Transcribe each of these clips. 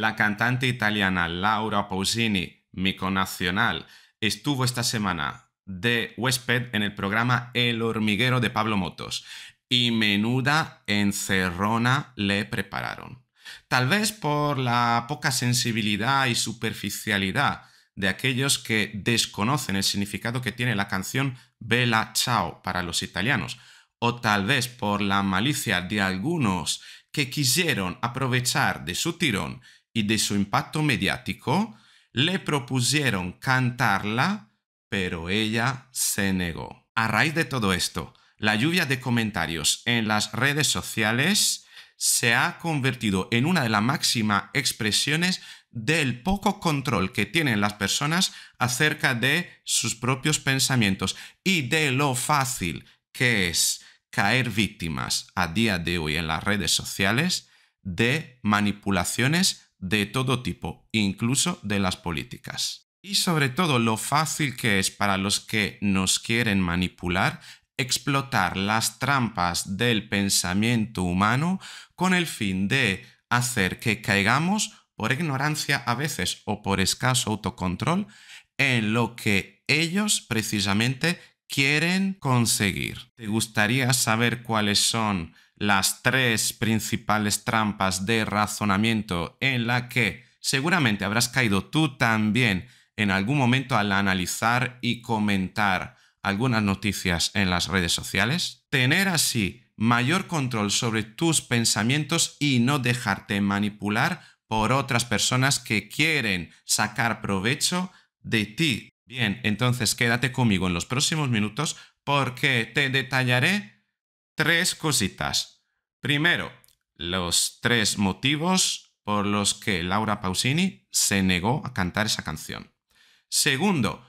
La cantante italiana Laura Pausini, mi nacional, estuvo esta semana de huésped en el programa El hormiguero de Pablo Motos y menuda encerrona le prepararon. Tal vez por la poca sensibilidad y superficialidad de aquellos que desconocen el significado que tiene la canción Bella Ciao para los italianos, o tal vez por la malicia de algunos que quisieron aprovechar de su tirón y de su impacto mediático, le propusieron cantarla, pero ella se negó. A raíz de todo esto, la lluvia de comentarios en las redes sociales se ha convertido en una de las máximas expresiones del poco control que tienen las personas acerca de sus propios pensamientos y de lo fácil que es caer víctimas a día de hoy en las redes sociales de manipulaciones de todo tipo, incluso de las políticas. Y sobre todo lo fácil que es para los que nos quieren manipular explotar las trampas del pensamiento humano con el fin de hacer que caigamos, por ignorancia a veces o por escaso autocontrol, en lo que ellos precisamente quieren conseguir. ¿Te gustaría saber cuáles son las tres principales trampas de razonamiento en la que seguramente habrás caído tú también en algún momento al analizar y comentar algunas noticias en las redes sociales. Tener así mayor control sobre tus pensamientos y no dejarte manipular por otras personas que quieren sacar provecho de ti. Bien, entonces quédate conmigo en los próximos minutos porque te detallaré tres cositas. Primero, los tres motivos por los que Laura Pausini se negó a cantar esa canción. Segundo,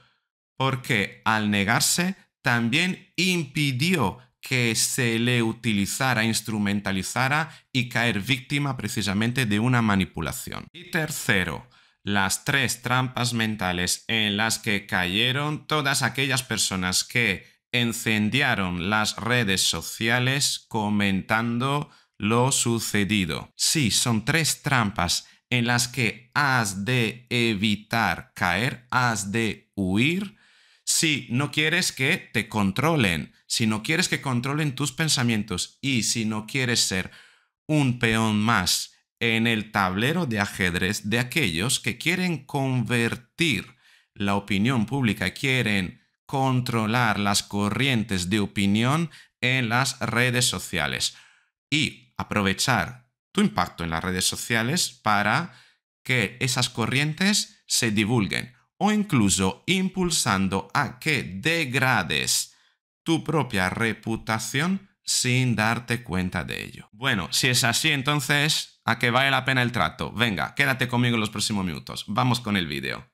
porque al negarse también impidió que se le utilizara, instrumentalizara y caer víctima precisamente de una manipulación. Y tercero, las tres trampas mentales en las que cayeron todas aquellas personas que Encendieron las redes sociales comentando lo sucedido. Sí, son tres trampas en las que has de evitar caer, has de huir si no quieres que te controlen, si no quieres que controlen tus pensamientos y si no quieres ser un peón más en el tablero de ajedrez de aquellos que quieren convertir la opinión pública, quieren controlar las corrientes de opinión en las redes sociales y aprovechar tu impacto en las redes sociales para que esas corrientes se divulguen o incluso impulsando a que degrades tu propia reputación sin darte cuenta de ello. Bueno, si es así entonces, a que vale la pena el trato. Venga, quédate conmigo en los próximos minutos. Vamos con el vídeo.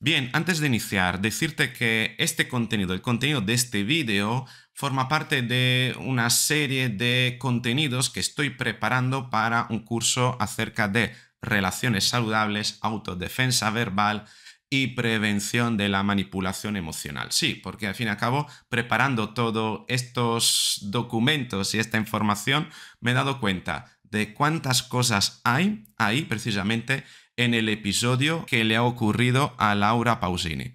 Bien, antes de iniciar, decirte que este contenido, el contenido de este vídeo, forma parte de una serie de contenidos que estoy preparando para un curso acerca de relaciones saludables, autodefensa verbal y prevención de la manipulación emocional. Sí, porque al fin y al cabo, preparando todos estos documentos y esta información, me he dado cuenta de cuántas cosas hay ahí precisamente en el episodio que le ha ocurrido a Laura Pausini.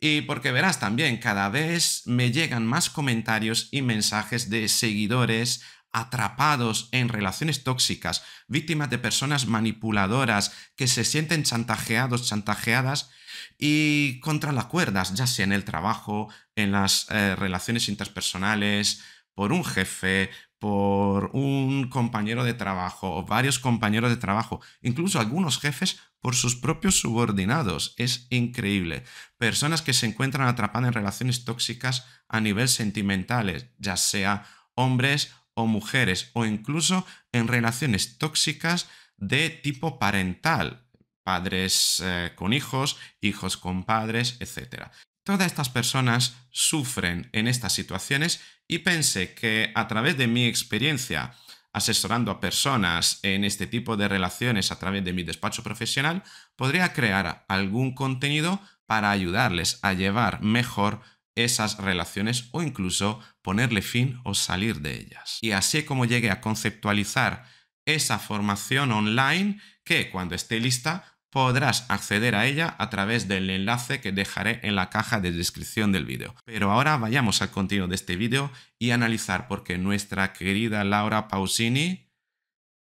Y porque verás también, cada vez me llegan más comentarios y mensajes de seguidores atrapados en relaciones tóxicas, víctimas de personas manipuladoras que se sienten chantajeados, chantajeadas y contra las cuerdas, ya sea en el trabajo, en las eh, relaciones interpersonales, por un jefe, por un compañero de trabajo o varios compañeros de trabajo, incluso algunos jefes por sus propios subordinados. Es increíble. Personas que se encuentran atrapadas en relaciones tóxicas a nivel sentimentales, ya sea hombres o mujeres, o incluso en relaciones tóxicas de tipo parental, padres eh, con hijos, hijos con padres, etc. Todas estas personas sufren en estas situaciones y pensé que a través de mi experiencia asesorando a personas en este tipo de relaciones a través de mi despacho profesional, podría crear algún contenido para ayudarles a llevar mejor esas relaciones o incluso ponerle fin o salir de ellas. Y así como llegué a conceptualizar esa formación online que cuando esté lista podrás acceder a ella a través del enlace que dejaré en la caja de descripción del vídeo. Pero ahora vayamos al continuo de este vídeo y analizar por qué nuestra querida Laura Pausini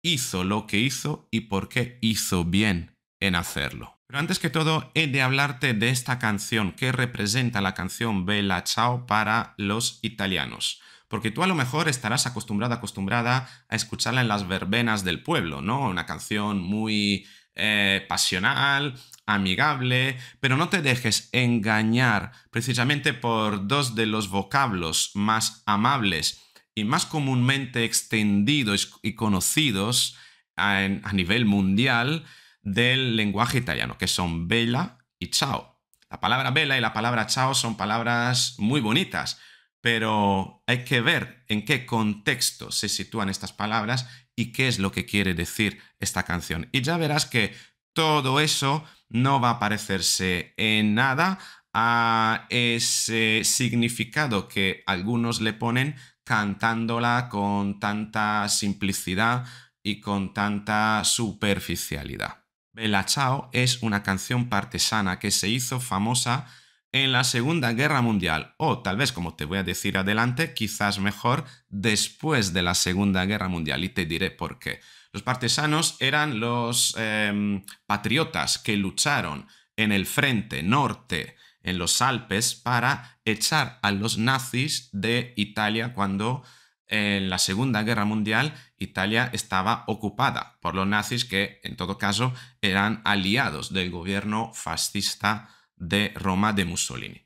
hizo lo que hizo y por qué hizo bien en hacerlo. Pero antes que todo, he de hablarte de esta canción que representa la canción Bella Ciao para los italianos porque tú a lo mejor estarás acostumbrada, acostumbrada a escucharla en las verbenas del pueblo, ¿no? Una canción muy eh, pasional, amigable, pero no te dejes engañar precisamente por dos de los vocablos más amables y más comúnmente extendidos y conocidos a, a nivel mundial del lenguaje italiano, que son bella y chao. La palabra bella y la palabra chao son palabras muy bonitas, pero hay que ver en qué contexto se sitúan estas palabras y qué es lo que quiere decir esta canción. Y ya verás que todo eso no va a parecerse en nada a ese significado que algunos le ponen cantándola con tanta simplicidad y con tanta superficialidad. Bella Chao es una canción partesana que se hizo famosa en la Segunda Guerra Mundial, o tal vez como te voy a decir adelante, quizás mejor después de la Segunda Guerra Mundial, y te diré por qué. Los partisanos eran los em, patriotas que lucharon en el frente norte, en los Alpes, para echar a los nazis de Italia cuando en la Segunda Guerra Mundial Italia estaba ocupada por los nazis que en todo caso eran aliados del gobierno fascista de Roma de Mussolini.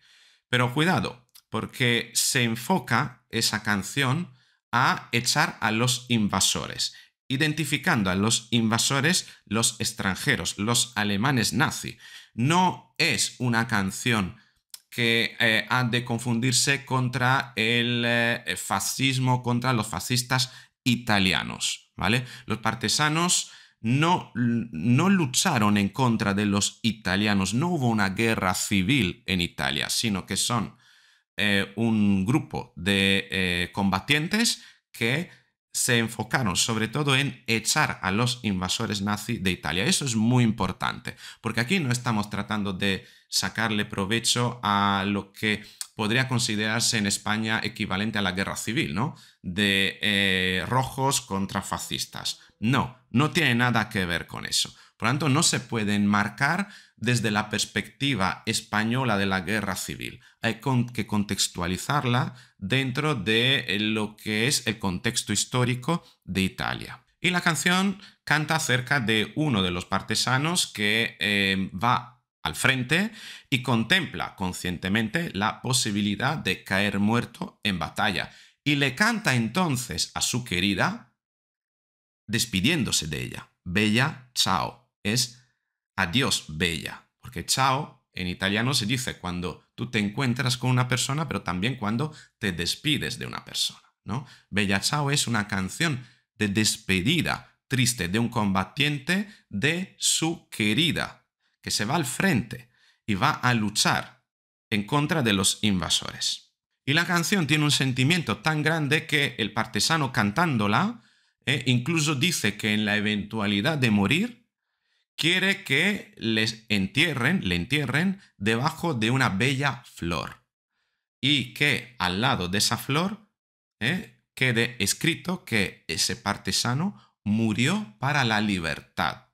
Pero cuidado, porque se enfoca esa canción a echar a los invasores, identificando a los invasores los extranjeros, los alemanes nazi. No es una canción que eh, ha de confundirse contra el eh, fascismo, contra los fascistas italianos, ¿vale? Los partesanos no, no lucharon en contra de los italianos, no hubo una guerra civil en Italia, sino que son eh, un grupo de eh, combatientes que se enfocaron sobre todo en echar a los invasores nazi de Italia. Eso es muy importante, porque aquí no estamos tratando de sacarle provecho a lo que podría considerarse en España equivalente a la guerra civil, ¿no? De eh, rojos contra fascistas. No, no tiene nada que ver con eso. Por lo tanto, no se puede enmarcar desde la perspectiva española de la guerra civil. Hay que contextualizarla dentro de eh, lo que es el contexto histórico de Italia. Y la canción canta acerca de uno de los partesanos que eh, va al frente y contempla conscientemente la posibilidad de caer muerto en batalla. Y le canta entonces a su querida, despidiéndose de ella. Bella ciao. Es adiós, bella. Porque ciao en italiano se dice cuando tú te encuentras con una persona, pero también cuando te despides de una persona. ¿no? Bella ciao es una canción de despedida triste de un combatiente de su querida, que se va al frente y va a luchar en contra de los invasores. Y la canción tiene un sentimiento tan grande que el partesano cantándola ¿eh? incluso dice que en la eventualidad de morir, quiere que les entierren, le entierren debajo de una bella flor y que al lado de esa flor ¿eh? quede escrito que ese partesano murió para la libertad.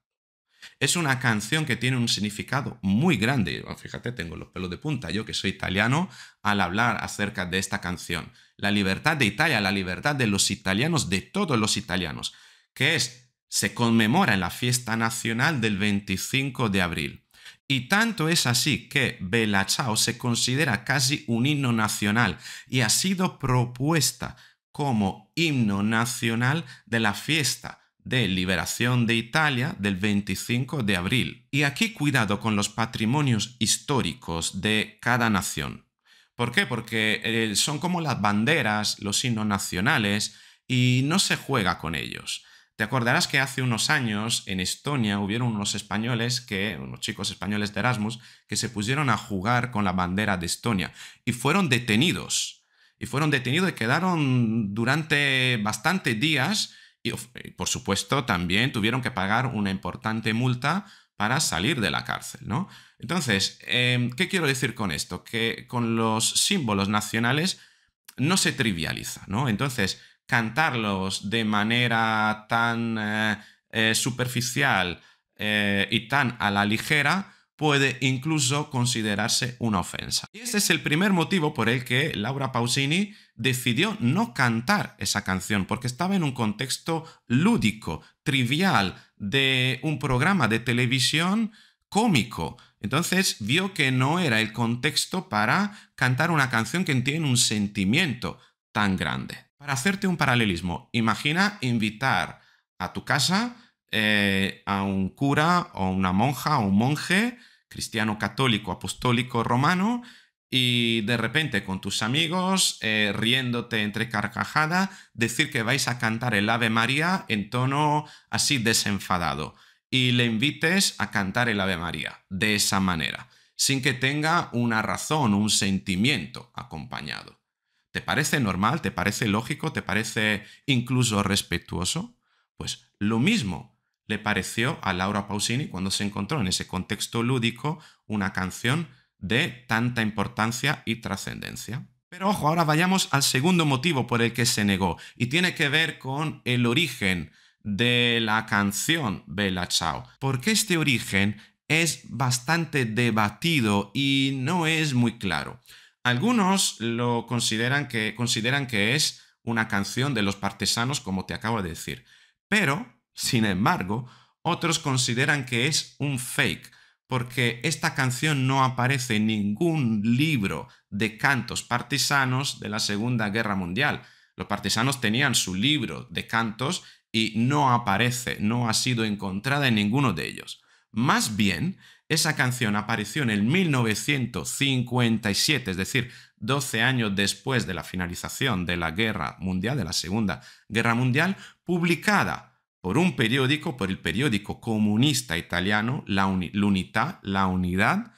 Es una canción que tiene un significado muy grande. Ah, fíjate, tengo los pelos de punta, yo que soy italiano, al hablar acerca de esta canción. La libertad de Italia, la libertad de los italianos, de todos los italianos, que es, se conmemora en la fiesta nacional del 25 de abril. Y tanto es así que Bella Ciao se considera casi un himno nacional y ha sido propuesta como himno nacional de la fiesta de liberación de Italia del 25 de abril. Y aquí cuidado con los patrimonios históricos de cada nación. ¿Por qué? Porque eh, son como las banderas, los signos nacionales, y no se juega con ellos. Te acordarás que hace unos años en Estonia hubieron unos españoles que, unos chicos españoles de Erasmus, que se pusieron a jugar con la bandera de Estonia y fueron detenidos. Y fueron detenidos y quedaron durante bastantes días y, eh, por supuesto, también tuvieron que pagar una importante multa para salir de la cárcel, Entonces, em, ¿qué quiero decir con esto? Que con los símbolos nacionales no se trivializa, ¿no? Entonces, cantarlos de manera tan eh, eh, superficial y tan a la ligera puede incluso considerarse una ofensa. Y este es el primer motivo por el que Laura Pausini decidió no cantar esa canción, porque estaba en un contexto lúdico, trivial, de un programa de televisión cómico. Entonces vio que no era el contexto para cantar una canción que tiene un sentimiento tan grande. Para hacerte un paralelismo, imagina invitar a tu casa eh, a un cura o una monja o un monje cristiano católico apostólico romano y de repente con tus amigos, eh, riéndote entre carcajada, decir que vais a cantar el Ave María en tono así desenfadado y le invites a cantar el Ave María de esa manera, sin que tenga una razón, un sentimiento acompañado. ¿Te parece normal? ¿Te parece lógico? ¿Te parece incluso respetuoso? Pues lo mismo, le pareció a Laura Pausini cuando se encontró en ese contexto lúdico una canción de tanta importancia y trascendencia. Pero ojo, ahora vayamos al segundo motivo por el que se negó, y tiene que ver con el origen de la canción Bella Ciao, porque este origen es bastante debatido y no es muy claro. Algunos lo consideran que, consideran que es una canción de los partesanos, como te acabo de decir, pero sin embargo, otros consideran que es un fake, porque esta canción no aparece en ningún libro de cantos partisanos de la Segunda Guerra Mundial. Los partisanos tenían su libro de cantos y no aparece, no ha sido encontrada en ninguno de ellos. Más bien, esa canción apareció en el 1957, es decir, 12 años después de la finalización de la Guerra Mundial, de la Segunda Guerra Mundial, publicada por un periódico, por el periódico comunista italiano, la Unità, la unidad,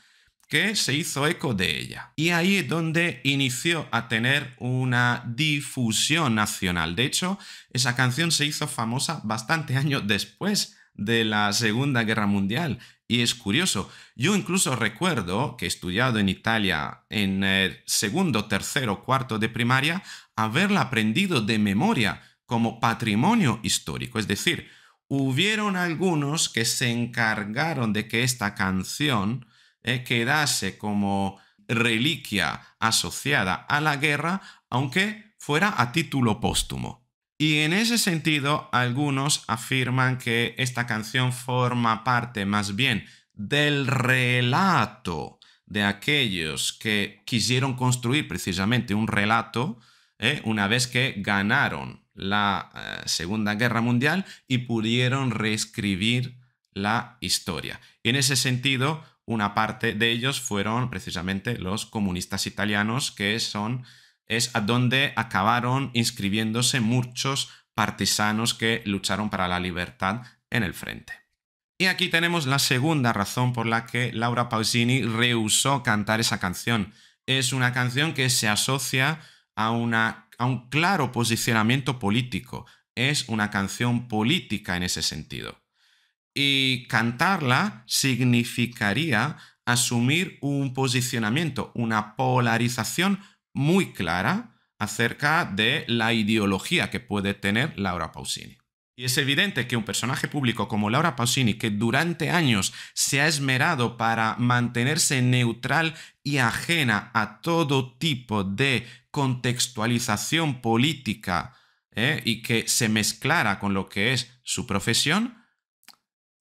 que se hizo eco de ella. Y ahí es donde inició a tener una difusión nacional. De hecho, esa canción se hizo famosa bastante años después de la Segunda Guerra Mundial. Y es curioso, yo incluso recuerdo que he estudiado en Italia en el segundo, tercero, cuarto de primaria, haberla aprendido de memoria como patrimonio histórico. Es decir, hubieron algunos que se encargaron de que esta canción eh, quedase como reliquia asociada a la guerra, aunque fuera a título póstumo. Y en ese sentido, algunos afirman que esta canción forma parte más bien del relato de aquellos que quisieron construir precisamente un relato eh, una vez que ganaron la eh, Segunda Guerra Mundial y pudieron reescribir la historia. Y en ese sentido, una parte de ellos fueron precisamente los comunistas italianos, que son es a donde acabaron inscribiéndose muchos partisanos que lucharon para la libertad en el frente. Y aquí tenemos la segunda razón por la que Laura Pausini rehusó cantar esa canción. Es una canción que se asocia a una a un claro posicionamiento político. Es una canción política en ese sentido. Y cantarla significaría asumir un posicionamiento, una polarización muy clara acerca de la ideología que puede tener Laura Pausini. Y es evidente que un personaje público como Laura Pausini, que durante años se ha esmerado para mantenerse neutral y ajena a todo tipo de contextualización política ¿eh? y que se mezclara con lo que es su profesión,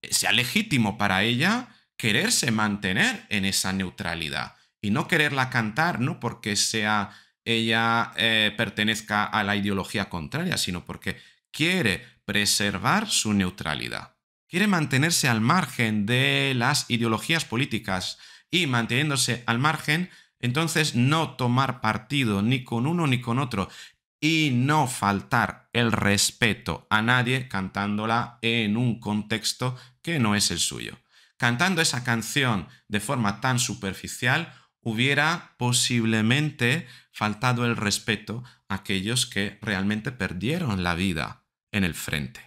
eh, sea legítimo para ella quererse mantener en esa neutralidad y no quererla cantar, no porque sea ella eh, pertenezca a la ideología contraria, sino porque quiere preservar su neutralidad. Quiere mantenerse al margen de las ideologías políticas y manteniéndose al margen entonces, no tomar partido ni con uno ni con otro y no faltar el respeto a nadie cantándola en un contexto que no es el suyo. Cantando esa canción de forma tan superficial hubiera posiblemente faltado el respeto a aquellos que realmente perdieron la vida en el frente.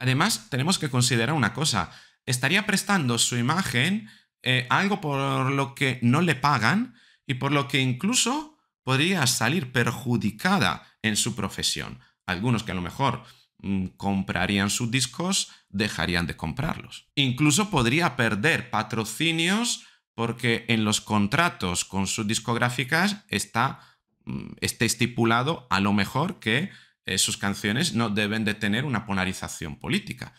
Además, tenemos que considerar una cosa, estaría prestando su imagen eh, algo por lo que no le pagan y por lo que incluso podría salir perjudicada en su profesión. Algunos que a lo mejor mm, comprarían sus discos, dejarían de comprarlos. Incluso podría perder patrocinios porque en los contratos con sus discográficas está, mm, estipulado a lo mejor que eh, sus canciones no deben de tener una polarización política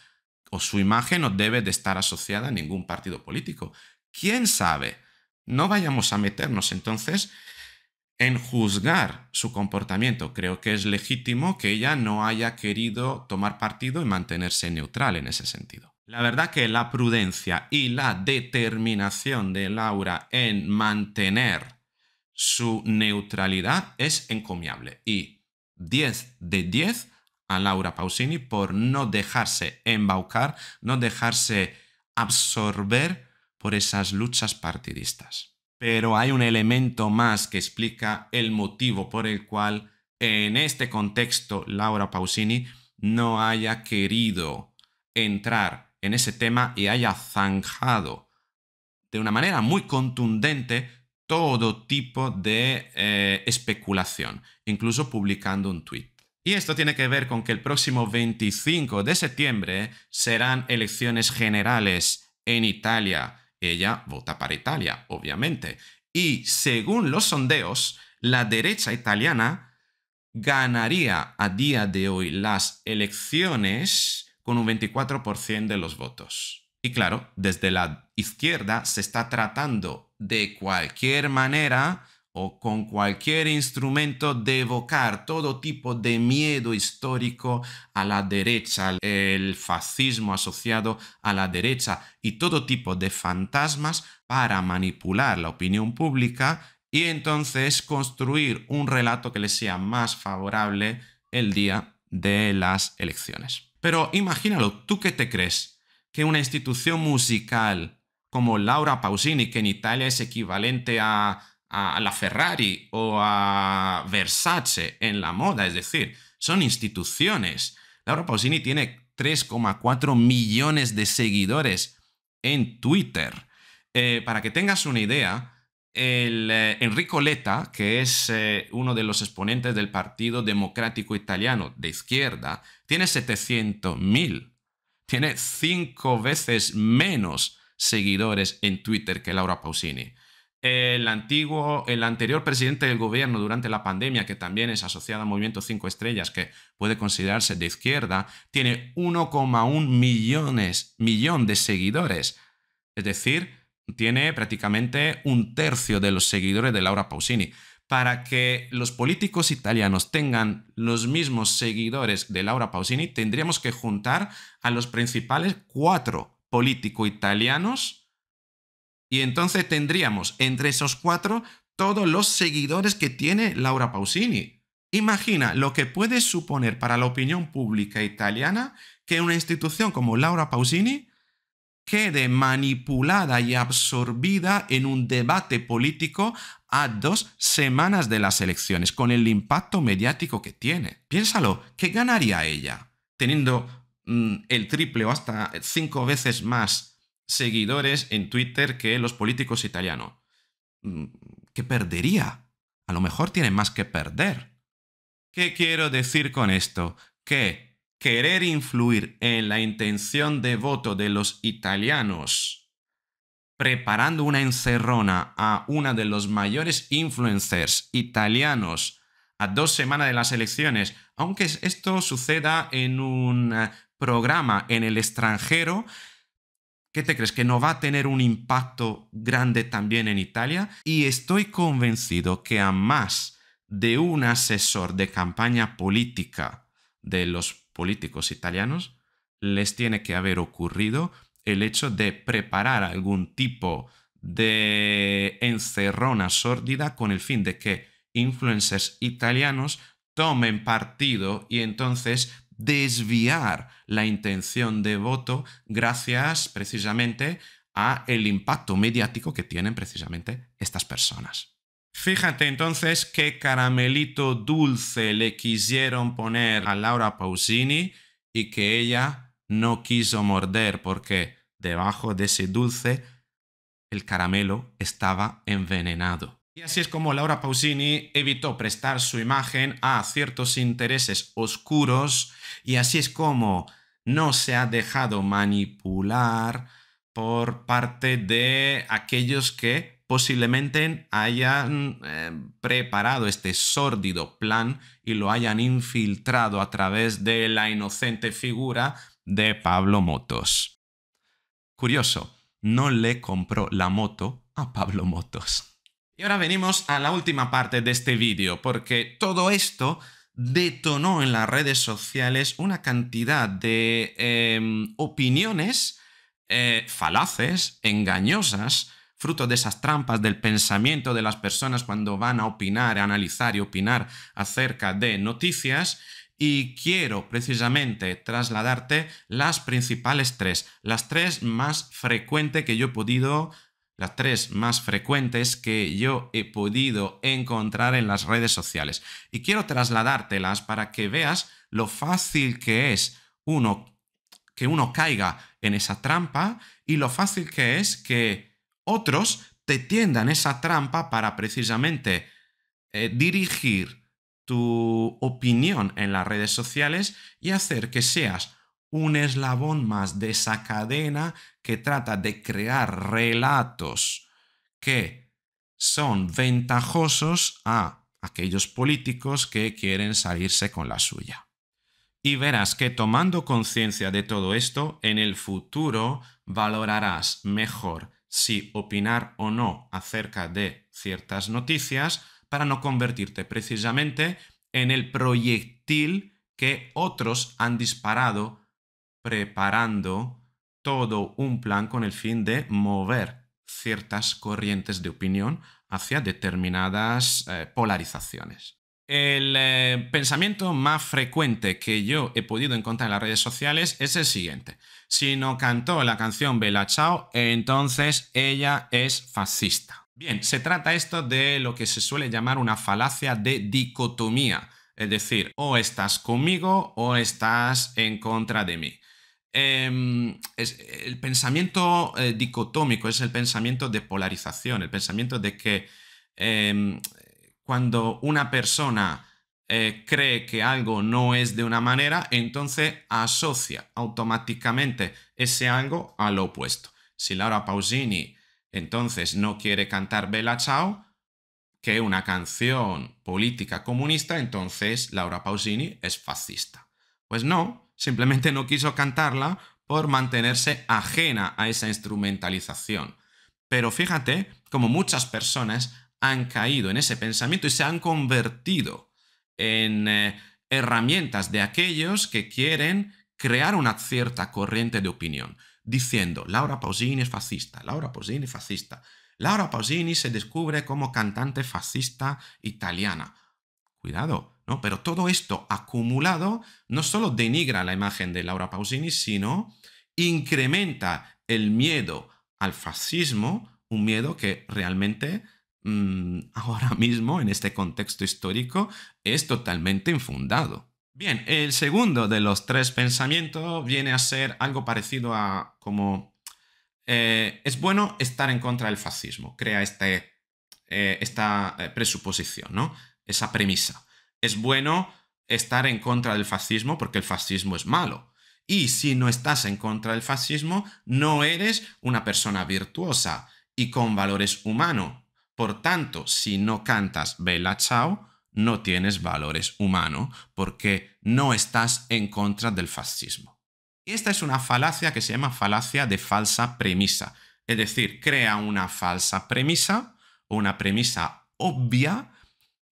o su imagen no debe de estar asociada a ningún partido político. ¿Quién sabe? No vayamos a meternos entonces en juzgar su comportamiento. Creo que es legítimo que ella no haya querido tomar partido y mantenerse neutral en ese sentido. La verdad que la prudencia y la determinación de Laura en mantener su neutralidad es encomiable y 10 de 10 a Laura Pausini por no dejarse embaucar, no dejarse absorber por esas luchas partidistas. Pero hay un elemento más que explica el motivo por el cual en este contexto Laura Pausini no haya querido entrar en ese tema y haya zanjado de una manera muy contundente todo tipo de eh, especulación, incluso publicando un tuit. Y esto tiene que ver con que el próximo 25 de septiembre serán elecciones generales en Italia ella vota para Italia, obviamente. Y según los sondeos, la derecha italiana ganaría a día de hoy las elecciones con un 24% de los votos. Y claro, desde la izquierda se está tratando de cualquier manera o con cualquier instrumento de evocar todo tipo de miedo histórico a la derecha, el fascismo asociado a la derecha y todo tipo de fantasmas para manipular la opinión pública y entonces construir un relato que le sea más favorable el día de las elecciones. Pero imagínalo, ¿tú qué te crees? ¿Que una institución musical como Laura Pausini, que en Italia es equivalente a a la Ferrari o a Versace en la moda, es decir, son instituciones. Laura Pausini tiene 3,4 millones de seguidores en Twitter. Eh, para que tengas una idea, eh, Enrico Letta, que es eh, uno de los exponentes del Partido Democrático Italiano de izquierda, tiene 700.000. Tiene cinco veces menos seguidores en Twitter que Laura Pausini el antiguo, el anterior presidente del gobierno durante la pandemia, que también es asociado al movimiento 5 estrellas, que puede considerarse de izquierda, tiene 1,1 millones, millón de seguidores. Es decir, tiene prácticamente un tercio de los seguidores de Laura Pausini. Para que los políticos italianos tengan los mismos seguidores de Laura Pausini, tendríamos que juntar a los principales cuatro políticos italianos y entonces tendríamos entre esos cuatro todos los seguidores que tiene Laura Pausini. Imagina lo que puede suponer para la opinión pública italiana que una institución como Laura Pausini quede manipulada y absorbida en un debate político a dos semanas de las elecciones, con el impacto mediático que tiene. Piénsalo, ¿qué ganaría ella teniendo mm, el triple o hasta cinco veces más seguidores en Twitter que los políticos italianos. Mm, ¿Qué perdería? A lo mejor tienen más que perder. ¿Qué quiero decir con esto? Que querer influir en la intención de voto de los italianos preparando una encerrona a una de los mayores influencers italianos a dos semanas de las elecciones, aunque esto suceda en un eh, programa en el extranjero, ¿Qué te crees? ¿Que no va a tener un impacto grande también en Italia? Y estoy convencido que a más de un asesor de campaña política de los políticos italianos les tiene que haber ocurrido el hecho de preparar algún tipo de encerrona sórdida con el fin de que influencers italianos tomen partido y entonces desviar la intención de voto gracias precisamente a el impacto mediático que tienen precisamente estas personas. Fíjate entonces qué caramelito dulce le quisieron poner a Laura Pausini y que ella no quiso morder porque debajo de ese dulce el caramelo estaba envenenado. Y así es como Laura Pausini evitó prestar su imagen a ciertos intereses oscuros y así es como no se ha dejado manipular por parte de aquellos que posiblemente hayan eh, preparado este sórdido plan y lo hayan infiltrado a través de la inocente figura de Pablo Motos. Curioso, no le compró la moto a Pablo Motos. Y ahora venimos a la última parte de este vídeo, porque todo esto detonó en las redes sociales una cantidad de em, opiniones eh, falaces, engañosas, fruto de esas trampas del pensamiento de las personas cuando van a opinar, analizar y opinar acerca de noticias. Y quiero precisamente trasladarte las principales tres, las tres más frecuentes que yo he podido las tres más frecuentes que yo he podido encontrar en las redes sociales. Y quiero trasladártelas para que veas lo fácil que es uno que uno caiga en esa trampa y lo fácil que es que otros te tiendan esa trampa para precisamente eh, dirigir tu opinión en las redes sociales y hacer que seas un eslabón más de esa cadena que trata de crear relatos que son ventajosos a aquellos políticos que quieren salirse con la suya. Y verás que tomando conciencia de todo esto, en el futuro valorarás mejor si opinar o no acerca de ciertas noticias para no convertirte precisamente en el proyectil que otros han disparado preparando todo un plan con el fin de mover ciertas corrientes de opinión hacia determinadas eh, polarizaciones. El eh, pensamiento más frecuente que yo he podido encontrar en las redes sociales es el siguiente. Si no cantó la canción Bella Chao, entonces ella es fascista. Bien, se trata esto de lo que se suele llamar una falacia de dicotomía, es decir, o estás conmigo o estás en contra de mí. Em, es, el pensamiento eh, dicotómico es el pensamiento de polarización, el pensamiento de que em, cuando una persona eh, cree que algo no es de una manera, entonces asocia automáticamente ese algo al opuesto. Si Laura Pausini entonces no quiere cantar Bella Chao que es una canción política comunista, entonces Laura Pausini es fascista. Pues no, simplemente no quiso cantarla por mantenerse ajena a esa instrumentalización. Pero fíjate como muchas personas han caído en ese pensamiento y se han convertido en eh, herramientas de aquellos que quieren crear una cierta corriente de opinión, diciendo, Laura Pausini es fascista, Laura Pausini es fascista, Laura Pausini se descubre como cantante fascista italiana. Cuidado, pero todo esto acumulado no solo denigra la imagen de Laura Pausini, sino incrementa el miedo al fascismo, un miedo que realmente mm, ahora mismo, en este contexto histórico, es totalmente infundado. Bien, el segundo de los tres pensamientos viene a ser algo parecido a como eh, es bueno estar en contra del fascismo, crea este, eh, esta eh, presuposición, ¿no? esa premisa es bueno estar en contra del fascismo porque el fascismo es malo. Y si no estás en contra del fascismo, no eres una persona virtuosa y con valores humanos. Por tanto, si no cantas Bella Chao, no tienes valores humanos porque no estás en contra del fascismo. Y Esta es una falacia que se llama falacia de falsa premisa. Es decir, crea una falsa premisa, una premisa obvia,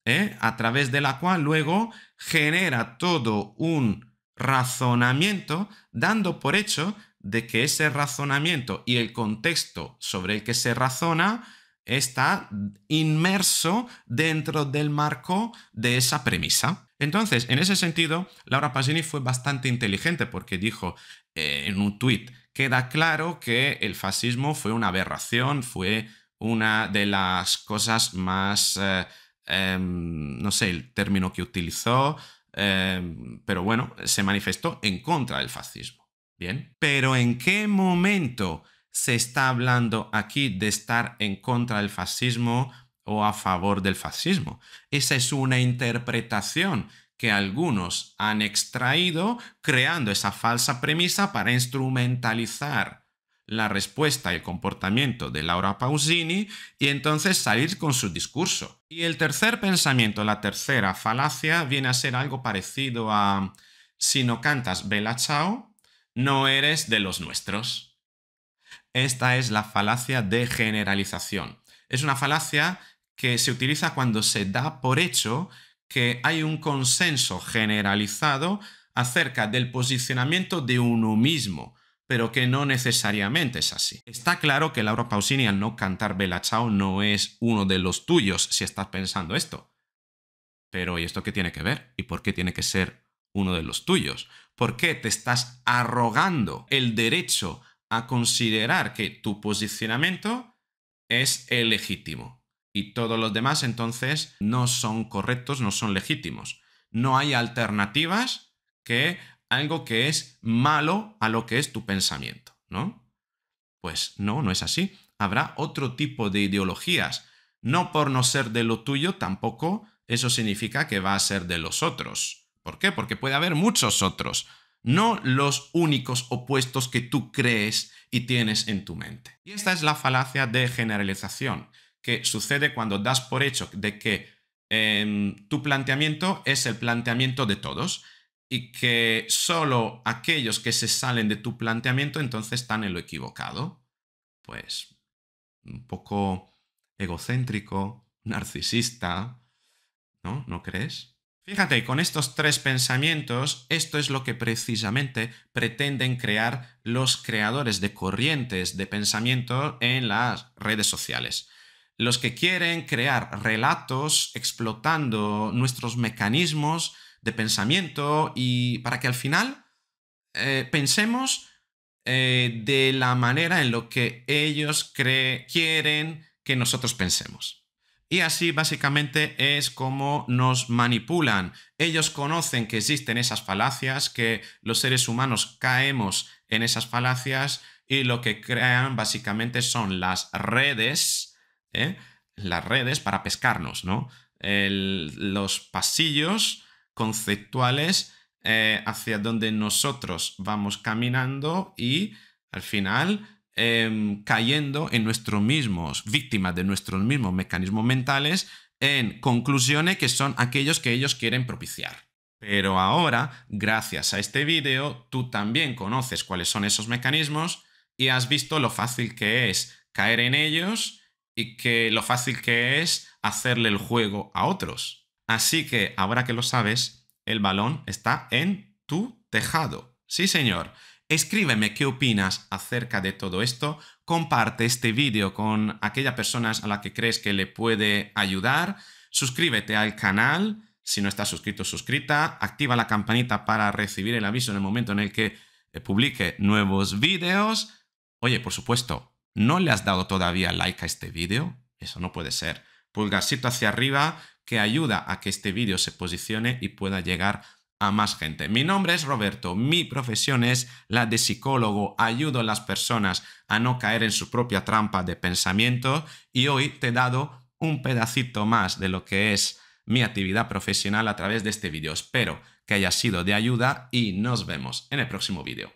¿eh? a través de la cual luego genera todo un razonamiento dando por hecho de que ese razonamiento y el contexto sobre el que se razona está inmerso dentro del marco de esa premisa. Entonces, en ese sentido, Laura Pasini fue bastante inteligente porque dijo eh, en un tuit, queda claro que el fascismo fue una aberración, fue una de las cosas más... Eh, Em, no sé el término que utilizó, em, pero bueno, se manifestó en contra del fascismo. Bien, pero ¿en qué momento se está hablando aquí de estar en contra del fascismo o a favor del fascismo? Esa es una interpretación que algunos han extraído creando esa falsa premisa para instrumentalizar la respuesta y el comportamiento de Laura Pausini y entonces salir con su discurso. Y el tercer pensamiento, la tercera falacia, viene a ser algo parecido a si no cantas Bella Chao, no eres de los nuestros. Esta es la falacia de generalización. Es una falacia que se utiliza cuando se da por hecho que hay un consenso generalizado acerca del posicionamiento de uno mismo, pero que no necesariamente es así. Está claro que Laura Pausini al no cantar Bella Chao no es uno de los tuyos si estás pensando esto. Pero ¿y esto qué tiene que ver? ¿Y por qué tiene que ser uno de los tuyos? ¿Por qué te estás arrogando el derecho a considerar que tu posicionamiento es el legítimo y todos los demás entonces no son correctos, no son legítimos? No hay alternativas que algo que es malo a lo que es tu pensamiento, ¿no? Pues no, no es así. Habrá otro tipo de ideologías. No por no ser de lo tuyo tampoco, eso significa que va a ser de los otros. ¿Por qué? Porque puede haber muchos otros, no los únicos opuestos que tú crees y tienes en tu mente. Y esta es la falacia de generalización, que sucede cuando das por hecho de que em, tu planteamiento es el planteamiento de todos y que solo aquellos que se salen de tu planteamiento entonces están en lo equivocado. Pues un poco egocéntrico, narcisista, ¿no? ¿No crees? Fíjate, con estos tres pensamientos, esto es lo que precisamente pretenden crear los creadores de corrientes de pensamiento en las redes sociales. Los que quieren crear relatos explotando nuestros mecanismos de pensamiento y para que al final eh, pensemos eh, de la manera en lo que ellos quieren que nosotros pensemos. Y así básicamente es como nos manipulan. Ellos conocen que existen esas falacias, que los seres humanos caemos en esas falacias y lo que crean básicamente son las redes, ¿eh? las redes para pescarnos, ¿no? los pasillos conceptuales eh, hacia donde nosotros vamos caminando y al final em, cayendo en nuestros mismos, víctimas de nuestros mismos mecanismos mentales, en conclusiones que son aquellos que ellos quieren propiciar. Pero ahora, gracias a este vídeo, tú también conoces cuáles son esos mecanismos y has visto lo fácil que es caer en ellos y que lo fácil que es hacerle el juego a otros. Así que, ahora que lo sabes, el balón está en tu tejado. Sí, señor. Escríbeme qué opinas acerca de todo esto. Comparte este vídeo con aquellas personas a la que crees que le puede ayudar. Suscríbete al canal. Si no estás suscrito, suscrita. Activa la campanita para recibir el aviso en el momento en el que eh, publique nuevos vídeos. Oye, por supuesto, ¿no le has dado todavía like a este vídeo? Eso no puede ser. Pulgarcito hacia arriba, que ayuda a que este vídeo se posicione y pueda llegar a más gente. Mi nombre es Roberto, mi profesión es la de psicólogo, ayudo a las personas a no caer en su propia trampa de pensamiento y hoy te he dado un pedacito más de lo que es mi actividad profesional a través de este vídeo. Espero que haya sido de ayuda y nos vemos en el próximo vídeo.